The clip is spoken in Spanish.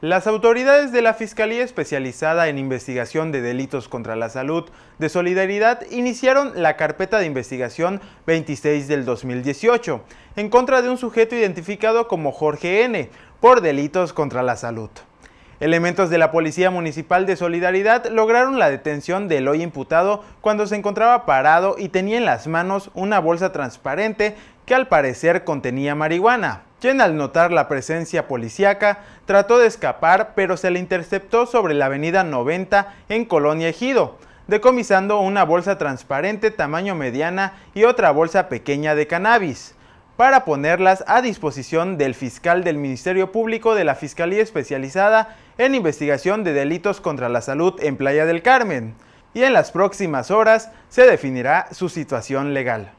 Las autoridades de la Fiscalía Especializada en Investigación de Delitos contra la Salud de Solidaridad iniciaron la carpeta de investigación 26 del 2018 en contra de un sujeto identificado como Jorge N. por delitos contra la salud. Elementos de la Policía Municipal de Solidaridad lograron la detención del hoy imputado cuando se encontraba parado y tenía en las manos una bolsa transparente que al parecer contenía marihuana quien al notar la presencia policíaca trató de escapar pero se le interceptó sobre la avenida 90 en Colonia Ejido, decomisando una bolsa transparente tamaño mediana y otra bolsa pequeña de cannabis, para ponerlas a disposición del fiscal del Ministerio Público de la Fiscalía Especializada en Investigación de Delitos contra la Salud en Playa del Carmen, y en las próximas horas se definirá su situación legal.